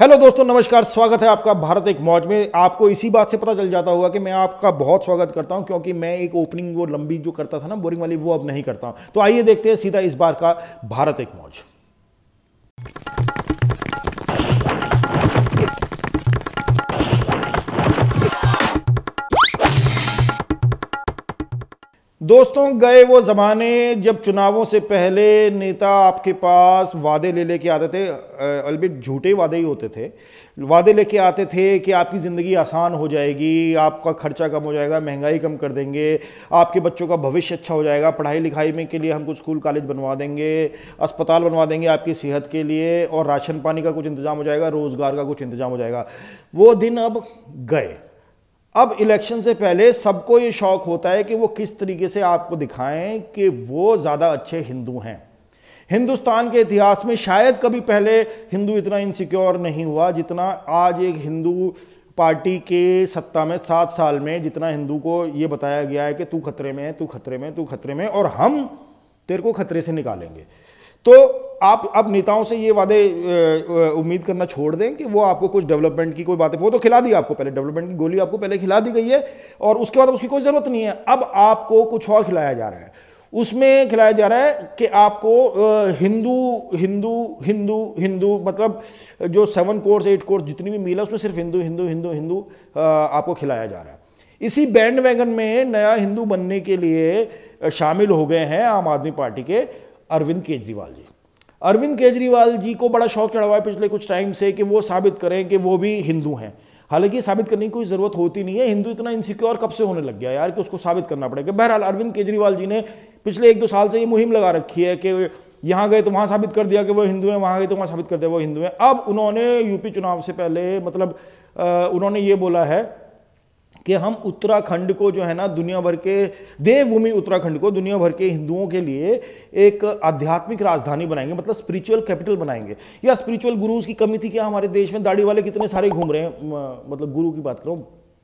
hello दोस्तों नमस्कार स्वागत है आपका भारत एक मौज में आपको इसी बात से पता चल जाता होगा कि मैं आपका बहुत स्वागत करता हूं क्योंकि मैं एक ओपनिंग वो लंबी जो करता था ना बोरिंग वाली वो अब नहीं करता हूं तो आइए देखते हैं सीधा इस बार का भारत एक मौज दोस्तों गए वो ज़माने जब चुनावों से पहले नेता आपके पास वादे ले लेके आते थे अलबित झूठे वादे ही होते थे वादे लेके आते थे कि आपकी ज़िंदगी आसान हो जाएगी आपका खर्चा कम हो जाएगा महंगाई कम कर देंगे आपके बच्चों का भविष्य अच्छा हो जाएगा पढ़ाई लिखाई में के लिए हम कुछ स्कूल कॉलेज बनवा देंगे अस्पताल बनवा देंगे आपकी सेहत के लिए और राशन पानी का कुछ इंतज़ाम हो जाएगा रोज़गार का कुछ इंतज़ाम हो जाएगा वो दिन अब गए अब इलेक्शन से पहले सबको ये शौक होता है कि वो किस तरीके से आपको दिखाएं कि वो ज़्यादा अच्छे हिंदू हैं हिंदुस्तान के इतिहास में शायद कभी पहले हिंदू इतना इनसिक्योर नहीं हुआ जितना आज एक हिंदू पार्टी के सत्ता में सात साल में जितना हिंदू को ये बताया गया है कि तू खतरे में है तू खतरे में तू खतरे में और हम तेरे को खतरे से निकालेंगे तो आप अब नेताओं से ये वादे उम्मीद करना छोड़ दें कि वो आपको कुछ डेवलपमेंट की कोई बातें वो तो खिला दी आपको पहले डेवलपमेंट की गोली आपको पहले खिला दी गई है और उसके बाद उसकी कोई ज़रूरत नहीं है अब आपको कुछ और खिलाया जा रहा है उसमें खिलाया जा रहा है कि आपको हिंदू हिंदू हिंदू हिंदू मतलब जो सेवन कोर्स एट कोर्स जितनी भी मील है उसमें सिर्फ हिंदू हिंदू हिंदू हिंदू आपको खिलाया जा रहा है इसी बैंड वैगन में नया हिंदू बनने के लिए शामिल हो गए हैं आम आदमी पार्टी के अरविंद केजरीवाल जी अरविंद केजरीवाल जी को बड़ा शौक चढ़ा हुआ है पिछले कुछ टाइम से कि वो साबित करें कि वो भी हिंदू हैं हालांकि साबित करने की कोई ज़रूरत होती नहीं है हिंदू इतना इनसिक्योर कब से होने लग गया यार कि उसको साबित करना पड़ेगा बहरहाल अरविंद केजरीवाल जी ने पिछले एक दो साल से ये मुहिम लगा रखी है कि यहाँ गए तो वहाँ साबित कर दिया कि वो हिंदू हैं वहाँ गए तो वहाँ साबित कर दिया वो हिंदू हैं अब उन्होंने यूपी चुनाव से पहले मतलब उन्होंने ये बोला है कि हम उत्तराखंड को जो है ना दुनिया भर के देवभूमि उत्तराखंड को दुनिया भर के हिंदुओं के लिए एक आध्यात्मिक राजधानी बनाएंगे मतलब स्पिरिचुअल कैपिटल बनाएंगे या स्पिरिचुअल गुरुज की कमी थी क्या हमारे देश में दाढ़ी वाले कितने सारे घूम रहे हैं मतलब गुरु की बात करो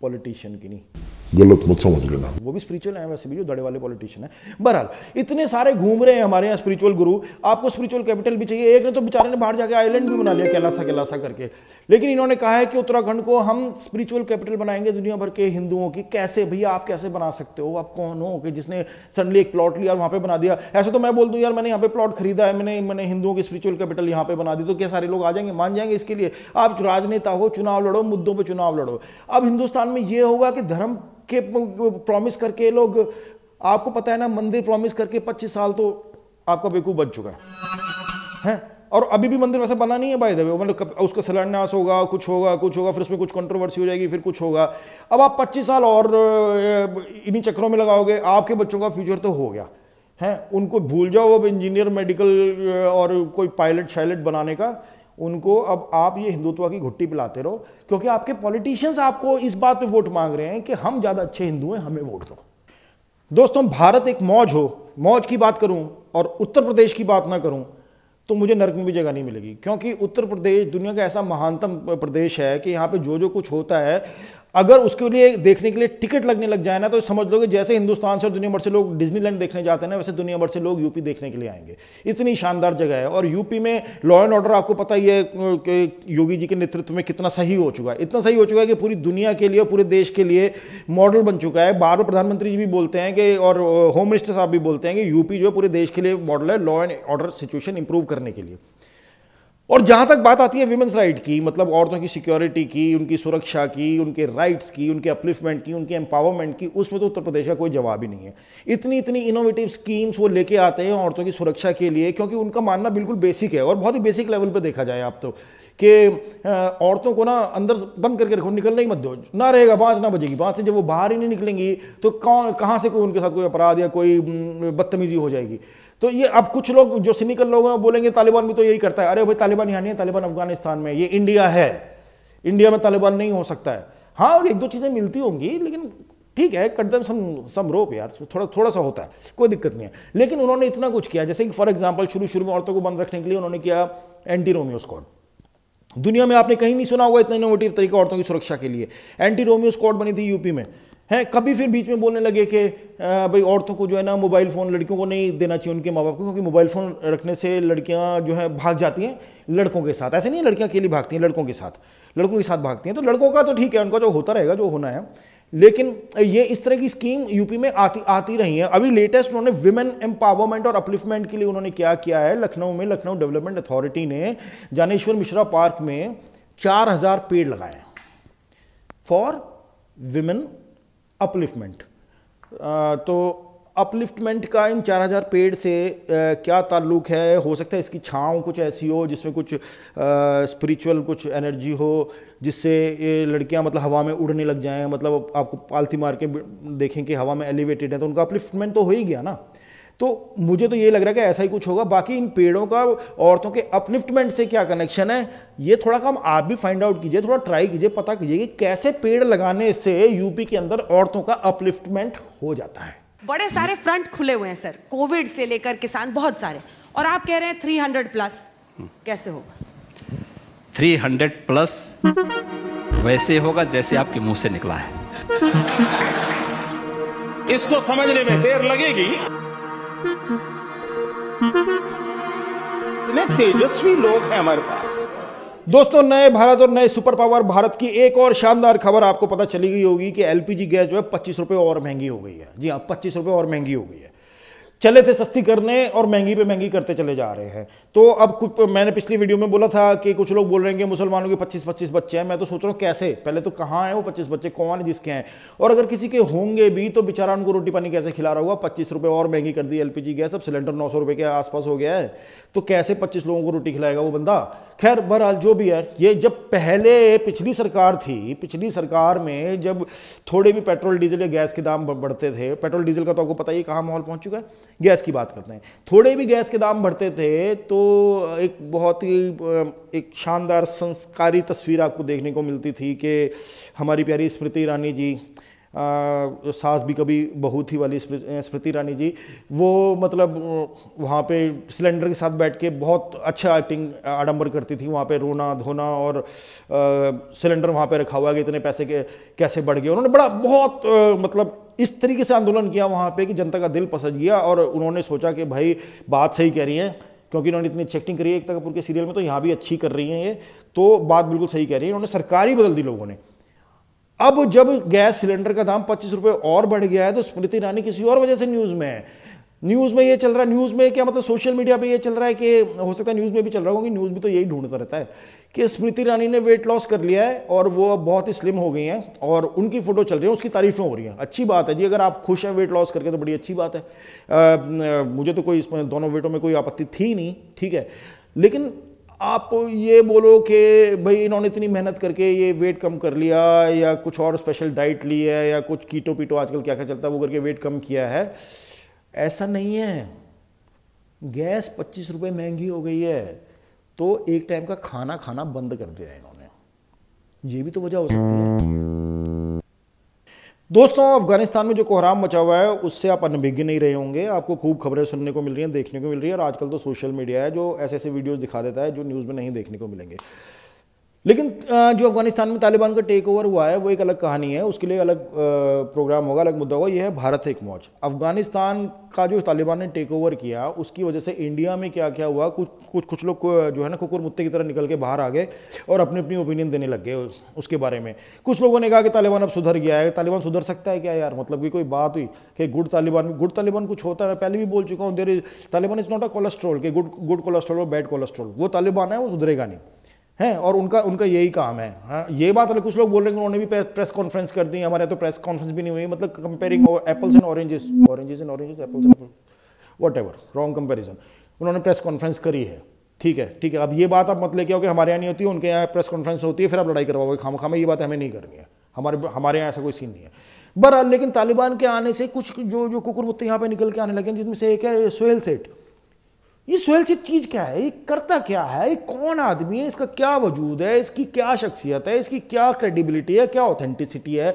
पॉलिटिशियन की नहीं गलत तो मत समझ लेना वो भी स्पिरिचुअल हैं वैसे भी जो दड़े वाले पॉलिटिशियन हैं बहरहाल इतने सारे घूम रहे हैं हमारे यहाँ स्पिरिचुअल गुरु आपको स्पिरिचुअल कैपिटल भी चाहिए एक ने तो बेचारे ने बाहर जाके आइलैंड भी बना लिया कैलासा कैलासा करके लेकिन इन्होंने कहा है कि उत्तराखंड को हम स्पिरिचुअल कैपिटल बनाएंगे दुनिया भर के हिंदुओं की कैसे भैया आप कैसे बना सकते हो आप कौन हो कि जिसने सडनली एक प्लॉट लिया और वहाँ पर बना दिया ऐसे तो मैं बोल दूँ यार मैंने यहाँ पे प्लॉट खरीदा है मैंने मैंने हिंदुओं की स्पिरिचुअल कैपिटल यहाँ पे बना दी तो क्या सारे लोग आ जाएंगे मान जाएंगे इसके लिए आप राजनेता हो चुनाव लड़ो मुद्दों पर चुनाव लड़ो अब हिंदुस्तान में ये होगा कि धर्म के प्रॉमिस करके लोग आपको पता है ना मंदिर प्रॉमिस करके 25 साल तो आपका बेवकूफ़ बन चुका है हैं और अभी भी मंदिर वैसा बना नहीं है भाई द मतलब उसका शिलान्यास होगा कुछ होगा कुछ होगा फिर उसमें कुछ कंट्रोवर्सी हो जाएगी फिर कुछ होगा अब आप 25 साल और इन्हीं चक्करों में लगाओगे आपके बच्चों का फ्यूचर तो हो गया है उनको भूल जाओ अब इंजीनियर मेडिकल और कोई पायलट शायलट बनाने का उनको अब आप ये हिंदुत्व की घुट्टी पिलाते रहो क्योंकि आपके पॉलिटिशियंस आपको इस बात पे वोट मांग रहे हैं कि हम ज़्यादा अच्छे हिंदू हैं हमें वोट दो दोस्तों भारत एक मौज हो मौज की बात करूं और उत्तर प्रदेश की बात ना करूं तो मुझे नरक में भी जगह नहीं मिलेगी क्योंकि उत्तर प्रदेश दुनिया का ऐसा महानतम प्रदेश है कि यहाँ पे जो जो कुछ होता है अगर उसके लिए देखने के लिए टिकट लगने लग जाए ना तो समझ लो कि जैसे हिंदुस्तान से और दुनिया भर से लोग डिज्नीलैंड देखने जाते हैं ना वैसे दुनिया भर से लोग यूपी देखने के लिए आएंगे इतनी शानदार जगह है और यूपी में लॉ एंड ऑर्डर आपको पता ही है कि योगी जी के नेतृत्व में कितना सही हो चुका है इतना सही हो चुका है कि पूरी दुनिया के लिए पूरे देश के लिए मॉडल बन चुका है बार बार प्रधानमंत्री जी भी बोलते हैं कि और होम मिनिस्टर साहब भी बोलते हैं कि यूपी जो है पूरे देश के लिए मॉडल है law and order situation improve करने के लिए और जहाँ तक बात आती है वीमेंस राइट की मतलब औरतों की सिक्योरिटी की उनकी सुरक्षा की उनके राइट्स की उनके अपलिफ्टमेंट की उनके एम्पावरमेंट की उसमें तो उत्तर प्रदेश का कोई जवाब ही नहीं है इतनी इतनी इनोवेटिव स्कीम्स वो लेके आते हैं औरतों की सुरक्षा के लिए क्योंकि उनका मानना बिल्कुल बेसिक है और बहुत ही बेसिक लेवल पर देखा जाए आप तो कि औरतों को ना अंदर बंद करके रखो निकलने ही मत दो ना रहेगा बाँच ना बजेगी बाँच से जब वो बाहर ही नहीं निकलेंगी तो कौन कहाँ से कोई उनके साथ कोई अपराध या कोई बदतमीजी हो जाएगी तो ये अब कुछ लोग जो सिनिकल लोग हैं बोलेंगे तालिबान भी तो यही करता है अरे भाई तालिबान यहाँ नहीं है तालिबान अफगानिस्तान में ये इंडिया है इंडिया में तालिबान नहीं हो सकता है हाँ और एक दो चीज़ें मिलती होंगी लेकिन ठीक है कटदम सम सम रोप यार थोड़ा थोड़ा सा होता है कोई दिक्कत नहीं है लेकिन उन्होंने इतना कुछ किया जैसे कि फॉर एग्जाम्पल शुरू शुरू में औरतों को बंद रखने के लिए उन्होंने किया एंटी रोमियो स्कॉड दुनिया में आपने कहीं नहीं सुना होगा इतना इनोवेटिव तरीका औरतों की सुरक्षा के लिए एंटी रोमियो स्कॉड बनी थी यूपी में हैं कभी फिर बीच में बोलने लगे कि भाई औरतों को जो है ना मोबाइल फ़ोन लड़कियों को नहीं देना चाहिए उनके माँ बाप को क्योंकि मोबाइल फ़ोन रखने से लड़कियाँ जो है भाग जाती हैं लड़कों के साथ ऐसे नहीं लड़कियाँ अकेली भागती हैं लड़कों के साथ लड़कों के साथ भागती हैं तो लड़कों का तो ठीक है उनका जो होता रहेगा जो होना है लेकिन ये इस तरह की स्कीम यूपी में आती आती रही है अभी लेटेस्ट उन्होंने विमेन एम्पावरमेंट और अपलिफ्टमेंट के लिए उन्होंने क्या किया है लखनऊ में लखनऊ डेवलपमेंट अथॉरिटी ने जानेश्वर मिश्रा पार्क में चार हजार पेड़ लगाए फॉर विमेन अपलिफ्टमेंट तो अपलिफ्टमेंट का इन 4000 पेड़ से आ, क्या ताल्लुक है हो सकता है इसकी छाँव कुछ ऐसी हो जिसमें कुछ स्पिरिचुअल कुछ एनर्जी हो जिससे ये लड़कियां मतलब हवा में उड़ने लग जाएं मतलब आपको पालथी मार के देखें कि हवा में एलिवेटेड है तो उनका अपलिफ्टमेंट तो हो ही गया ना तो मुझे तो ये लग रहा है कि ऐसा ही कुछ होगा बाकी इन पेड़ों का औरतों के अपलिफ्टमेंट से क्या कनेक्शन है ये थोड़ा काम आप भी फाइंड आउट कीजिए थोड़ा ट्राई कीजिए पता कीजिए कि कैसे पेड़ लगाने से यूपी के अंदर औरतों का अपलिफ्टमेंट हो जाता है बड़े सारे फ्रंट खुले हुए हैं सर कोविड से लेकर किसान बहुत सारे और आप कह रहे हैं थ्री हंड्रेड प्लस कैसे होगा थ्री हंड्रेड प्लस वैसे होगा जैसे आपके मुंह से निकला है इसको समझने में देर लगेगी इतने तेजस्वी लोग हैं हमारे पास दोस्तों नए भारत और नए सुपर पावर भारत की एक और शानदार खबर आपको पता चली गई होगी कि एलपीजी गैस जो है पच्चीस रुपये और महंगी हो गई है जी हाँ पच्चीस रुपये और महंगी हो गई है चले थे सस्ती करने और महंगी पे महंगी करते चले जा रहे हैं तो अब कुछ मैंने पिछली वीडियो में बोला था कि कुछ लोग बोल रहे हैं कि मुसलमानों के 25-25 बच्चे हैं मैं तो सोच रहा हूँ कैसे पहले तो कहाँ हैं वो 25 बच्चे कौन है जिसके हैं और अगर किसी के होंगे भी तो बेचारा उनको रोटी पानी कैसे खिला रहा हुआ पच्चीस रुपये और महंगी कर दी एलपीजी गैस अब सिलेंडर नौ सौ के आसपास हो गया है तो कैसे पच्चीस लोगों को रोटी खिलाएगा वो बंदा खैर बहरहाल जो भी है ये जब पहले पिछली सरकार थी पिछली सरकार में जब थोड़े भी पेट्रोल डीजल या गैस के दाम बढ़ते थे पेट्रोल डीजल का तो आपको पता ही कहाँ माहौल पहुंच चुका है गैस की बात करते हैं थोड़े भी गैस के दाम बढ़ते थे तो एक बहुत ही एक शानदार संस्कारी तस्वीर आपको देखने को मिलती थी कि हमारी प्यारी स्मृति ईरानी जी आ, सास भी कभी बहू थी वाली स्मृति ईरानी जी वो मतलब वहाँ पे सिलेंडर के साथ बैठ के बहुत अच्छा एक्टिंग आडम्बर करती थी वहाँ पे रोना धोना और आ, सिलेंडर वहाँ पे रखा हुआ है इतने पैसे के कैसे बढ़ गए उन्होंने बड़ा बहुत आ, मतलब इस तरीके से आंदोलन किया वहाँ पे कि जनता का दिल पसंद गया और उन्होंने सोचा कि भाई बात सही कह रही है क्योंकि इन्होंने इतनी चेकिंग करी है एकता कपूर के सीरियल में तो यहाँ भी अच्छी कर रही हैं ये तो बात बिल्कुल सही कह रही है इन्होंने सरकारी बदल दी लोगों ने अब जब गैस सिलेंडर का दाम पच्चीस रुपये और बढ़ गया है तो स्मृति ईरानी किसी और वजह से न्यूज़ में है न्यूज़ में ये चल रहा है न्यूज़ में क्या मतलब सोशल मीडिया पे ये चल रहा है कि हो सकता है न्यूज़ में भी चल रहा होगा न्यूज़ भी तो यही ढूंढता रहता है कि स्मृति ईरानी ने वेट लॉस कर लिया है और वो अब बहुत ही स्लिम हो गई हैं और उनकी फ़ोटो चल रही है उसकी तारीफ़ें हो रही हैं अच्छी बात है जी अगर आप खुश हैं वेट लॉस करके तो बड़ी अच्छी बात है आ, मुझे तो कोई इसमें दोनों वेटों में कोई आपत्ति थी नहीं ठीक है लेकिन आप ये बोलो कि भाई इन्होंने इतनी मेहनत करके ये वेट कम कर लिया या कुछ और स्पेशल डाइट ली है या कुछ कीटो पीटो आजकल क्या क्या चलता है वो करके वेट कम किया है ऐसा नहीं है गैस पच्चीस रुपये महंगी हो गई है तो एक टाइम का खाना खाना बंद कर दिया है इन्होंने ये भी तो वजह हो सकती है दोस्तों अफगानिस्तान में जो कोहराम मचा हुआ है उससे आप अनभिज्ञ नहीं रहे होंगे आपको खूब खबरें सुनने को मिल रही हैं देखने को मिल रही है और आजकल तो सोशल मीडिया है जो ऐसे ऐसे वीडियोस दिखा देता है जो न्यूज़ में नहीं देखने को मिलेंगे लेकिन जो अफगानिस्तान में तालिबान का टेक ओवर हुआ है वो एक अलग कहानी है उसके लिए अलग प्रोग्राम होगा अलग मुद्दा होगा ये है भारत एक मौज अफगानिस्तान का जो तालिबान ने टेक ओवर किया उसकी वजह से इंडिया में क्या क्या हुआ कुछ कुछ कुछ लोग जो है ना कुकुर मुत्ते की तरह निकल के बाहर आ गए और अपनी अपनी ओपिनियन देने लग गए उसके बारे में कुछ लोगों ने कहा कि तालिबान अब सुधर गया है तालिबान सुधर सकता है क्या यार मतलब कि कोई बात हुई कि गुड तालिबान गुड तालिबान कुछ होता है पहले भी बोल चुका हूँ there Taliban is not a cholesterol के गुड गुड कोलेस्ट्रॉल और बैड कोलेस्ट्रॉल वो तालिबान है वो सुधरेगा नहीं हैं और उनका उनका यही काम है हाँ ये बात अलग कुछ लोग बोल रहे हैं कि उन्होंने भी प्रेस कॉन्फ्रेंस कर दी हमारे तो प्रेस कॉन्फ्रेंस भी नहीं हुई मतलब comparing apples and oranges oranges and oranges apples and whatever wrong comparison उन्होंने प्रेस कॉन्फ्रेंस करी है ठीक है ठीक है अब ये बात आप मत लेके आओ कि हमारे यहाँ नहीं होती है उनके यहाँ प्रेस कॉन्फ्रेंस होती है फिर आप लड़ाई करवाओगे खाम खामा ये बात हमें नहीं करनी है हमारे हमारे यहाँ ऐसा कोई सीन नहीं है बहरहाल लेकिन तालिबान के आने से कुछ जो जो कुकुर मुत्ते यहाँ पर निकल के आने लगे जिसमें से एक है सोहेल सेठ ये सोहेल चीज़ क्या है ये करता क्या है ये कौन आदमी है इसका क्या वजूद है इसकी क्या शख्सियत है इसकी क्या क्रेडिबिलिटी है क्या ऑथेंटिसिटी है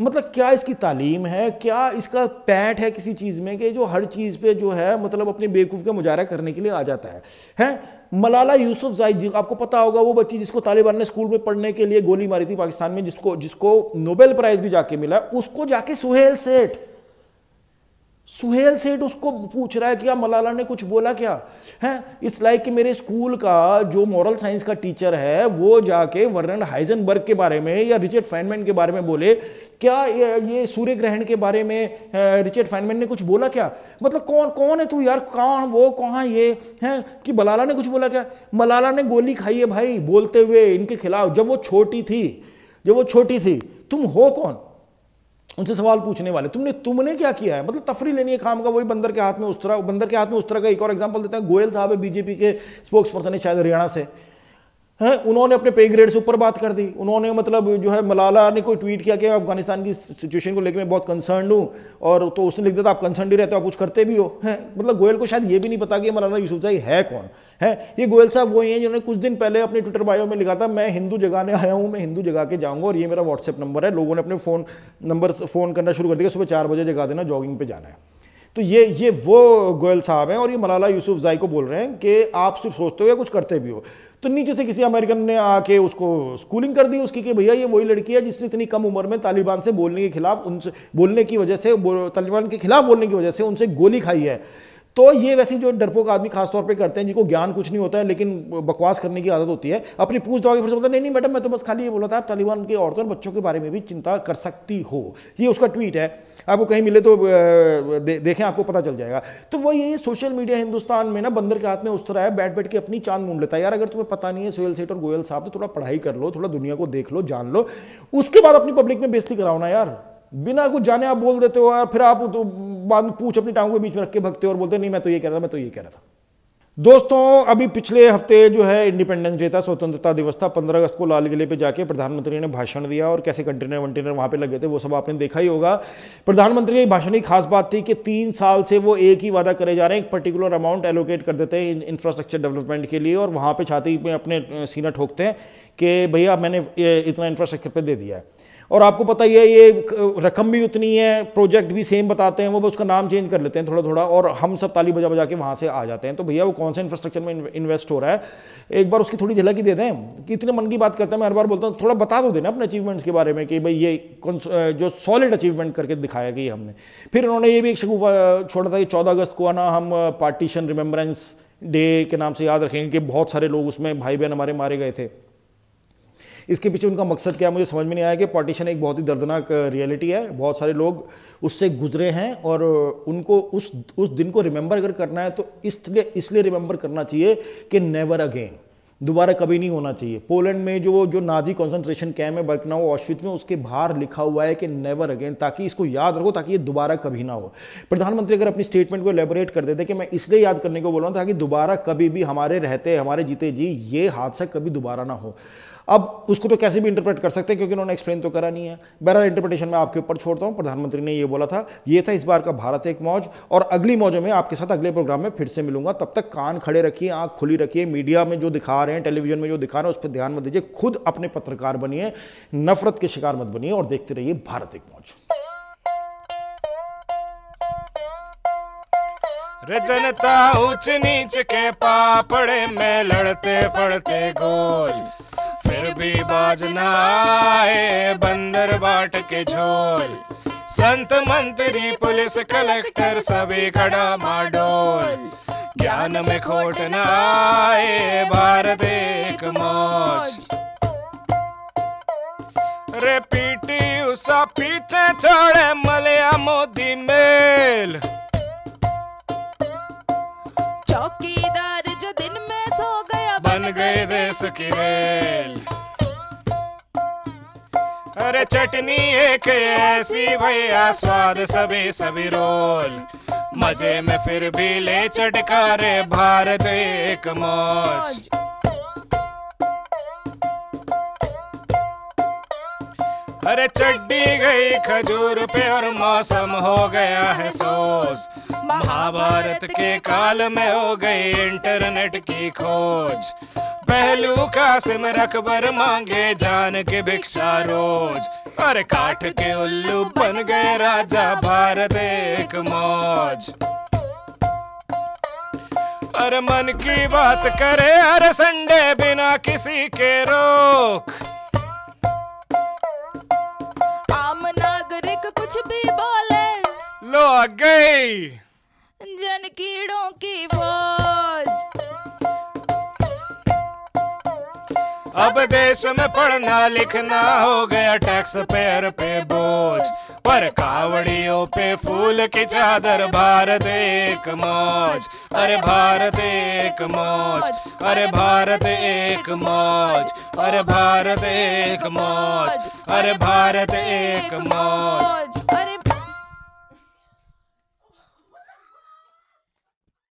मतलब क्या इसकी तालीम है क्या इसका पैठ है किसी चीज़ में कि जो हर चीज़ पे जो है मतलब अपने बेवकूफ़ का मुजाहरा करने के लिए आ जाता है हैं मलाला यूसुफ जायद जी आपको पता होगा वो बच्ची जिसको तालिबान ने स्कूल में पढ़ने के लिए गोली मारी थी पाकिस्तान में जिसको जिसको नोबेल प्राइज़ भी जाके मिला उसको जाके सुहेल सेठ सुहेल सेठ उसको पूछ रहा है कि मलाला ने कुछ बोला क्या है इट्स लाइक कि मेरे स्कूल का जो मॉरल साइंस का टीचर है वो जाके वर्णन हाइजनबर्ग के बारे में या रिचर्ड फैनमैन के बारे में बोले क्या ये, ये सूर्य ग्रहण के बारे में रिचर्ड फैनमैन ने कुछ बोला क्या मतलब कौन कौन है तू यार कौन वो कहाँ ये है कि मलाला ने कुछ बोला क्या मलाला ने गोली खाई है भाई बोलते हुए इनके खिलाफ जब वो छोटी थी जब वो छोटी थी तुम हो कौन उनसे सवाल पूछने वाले तुमने तुमने क्या किया है मतलब तफरी लेनी है काम का वही बंदर के हाथ में उस तरह बंदर के हाथ में उस तरह का एक और एग्जाम्पल देते हैं गोयल साहब है बीजेपी के स्पोक्स पर्सन है शायद हरियाणा से हैं उन्होंने अपने पे ग्रेड से ऊपर बात कर दी उन्होंने मतलब जो है मलाला ने कोई ट्वीट किया कि अफगानिस्तान की सिचुएशन को लेकर मैं बहुत कंसर्न हूँ और तो उसने लिख दिया था आप कंसर्न ही रहते हो आप कुछ करते भी हो हैं मतलब गोयल को शायद ये भी नहीं पता कि मलाला यूसुफजाई है कौन है ये गोयल साहब वही हैं जिन्होंने कुछ दिन पहले अपने ट्विटर बायो में लिखा था मैं हिंदू जगाने आया हूँ मैं हिंदू जगा के जाऊँगा और ये मेरा व्हाट्सएप नंबर है लोगों ने अपने फ़ोन नंबर फ़ोन करना शुरू कर दिया सुबह चार बजे जगा देना जॉगिंग पर जाना है तो ये ये वो गोयल साहब हैं और ये मलाला जाई को बोल रहे हैं कि आप सिर्फ सोचते हो या कुछ करते भी हो तो नीचे से किसी अमेरिकन ने आके उसको स्कूलिंग कर दी उसकी कि भैया ये वही लड़की है जिसने इतनी कम उम्र में तालिबान से बोलने के खिलाफ उनसे बोलने की वजह से तालिबान के खिलाफ बोलने की वजह से उनसे गोली खाई है तो ये वैसे जो डरपोक आदमी खासतौर पे करते हैं जिनको ज्ञान कुछ नहीं होता है लेकिन बकवास करने की आदत होती है अपनी पूछ दवा के फिर से बोलता है नहीं नहीं मैडम मैं तो बस खाली ये बोला था आप तालिबान के औरतों और बच्चों के बारे में भी चिंता कर सकती हो ये उसका ट्वीट है आपको कहीं मिले तो दे, देखें आपको पता चल जाएगा तो वो ये सोशल मीडिया हिंदुस्तान में ना बंदर के हाथ में उस तरह है बैठ बैठ के अपनी चांद मूड लेता है यार अगर तुम्हें पता नहीं है सोहेल सेठ और गोयल साहब तो थोड़ा पढ़ाई कर लो थोड़ा दुनिया को देख लो जान लो उसके बाद अपनी पब्लिक में बेजती कराओ ना यार बिना कुछ जाने आप बोल देते हो और फिर आप तो बाद में पूछ अपनी टांगों के बीच में रख के भगते हो और बोलते नहीं मैं तो ये कह रहा था मैं तो ये कह रहा था दोस्तों अभी पिछले हफ्ते जो है इंडिपेंडेंस डे था स्वतंत्रता दिवस था पंद्रह अगस्त को लाल किले पे जाके प्रधानमंत्री ने भाषण दिया और कैसे कंटेनर वंटेनर वहाँ पे लगे थे वो सब आपने देखा ही होगा प्रधानमंत्री की भाषण की खास बात थी कि तीन साल से वो एक ही वादा करे जा रहे हैं एक पर्टिकुलर अमाउंट एलोकेट कर देते हैं इंफ्रास्ट्रक्चर डेवलपमेंट के लिए और वहाँ पर छाती में अपने सीना ठोकते हैं कि भैया मैंने इतना इंफ्रास्ट्रक्चर पर दे दिया है और आपको पता ही है ये रकम भी उतनी है प्रोजेक्ट भी सेम बताते हैं वो बस उसका नाम चेंज कर लेते हैं थोड़ा थोड़ा और हम सब ताली बजा बजा के वहाँ से आ जाते हैं तो भैया वो कौन सा इंफ्रास्ट्रक्चर में इन्वेस्ट हो रहा है एक बार उसकी थोड़ी झलक ही दे दें कि इतने मन की बात करते हैं मैं हर बार बोलता हूँ थोड़ा बता दो तो देना अपने अचीवमेंट्स के बारे में कि भाई ये जो सॉलिड अचीवमेंट करके दिखाया गया हमने फिर उन्होंने ये भी एक शगुफा छोड़ा था कि चौदह अगस्त को ना हम पार्टीशन रिमेम्बरेंस डे के नाम से याद रखेंगे कि बहुत सारे लोग उसमें भाई बहन हमारे मारे गए थे इसके पीछे उनका मकसद क्या है मुझे समझ में नहीं आया कि पार्टीशन एक बहुत ही दर्दनाक रियलिटी है बहुत सारे लोग उससे गुजरे हैं और उनको उस उस दिन को रिमेंबर अगर करना है तो इसलिए इसलिए रिमेंबर करना चाहिए कि नेवर अगेन दोबारा कभी नहीं होना चाहिए पोलैंड में जो जो नाजी कॉन्सेंट्रेशन कैम्प है बर्कनाओ ऑश्वित में उसके बाहर लिखा हुआ है कि नेवर अगेन ताकि इसको याद रखो ताकि ये दोबारा कभी ना हो प्रधानमंत्री अगर अपनी स्टेटमेंट को एलेबोरेट कर देते कि मैं इसलिए याद करने को बोल रहा हूँ ताकि दोबारा कभी भी हमारे रहते हमारे जीते जी ये हादसा कभी दोबारा ना हो अब उसको तो कैसे भी इंटरप्रेट कर सकते हैं क्योंकि उन्होंने एक्सप्लेन तो करा नहीं है बहरहाल इंटरप्रिटेशन मैं आपके ऊपर छोड़ता हूँ प्रधानमंत्री ने यह बोला था यह था इस बार का भारत एक मौज और अगली मौजों में आपके साथ अगले प्रोग्राम में फिर से मिलूंगा तब तक कान खड़े रखिए आंख खुली रखिए मीडिया में जो दिखा दिखा रहे हैं टेलीविजन में जो दिखा रहे हैं उस पर ध्यान मत दीजिए खुद अपने पत्रकार बनिए नफरत के शिकार मत बनिए और देखते रहिए भारत एक पहुंच जनता उच्च नीच के पापड़े में लड़ते पड़ते गोल फिर भी बाजना आए बंदर बाट के झोल संत मंत्री पुलिस कलेक्टर सभी खड़ा माडोल ज्ञान में खोट न आए भारत एक मौज रे पीटी उसा पीछे छोड़े मलया मोदी मेल चौकीदार जो दिन में सो गया बन गए देश की रेल अरे चटनी एक ऐसी भैया स्वाद सभी सभी रोल मजे में फिर भी ले चटकारे भारत एक मौज अरे चढ़ी गई खजूर पे और मौसम हो गया है सोस महाभारत के काल में हो गई इंटरनेट की खोज पहलू का सिमर अकबर मांगे जान के भिक्षा रोज अरे काट के उल्लू बन गए राजा भारत एक मौज अरे मन की बात करे अरे संडे बिना किसी के रोक आम नागरिक कुछ भी बोले लो आ गई जन कीड़ों की फौज अब देश में पढ़ना लिखना हो गया टैक्स पेयर पे बोझ पर कावड़ियों पे फूल की चादर भारत एक मौज अरे भारत एक मौज अरे भारत एक मौज अरे भारत एक मौज अरे भारत एक मौज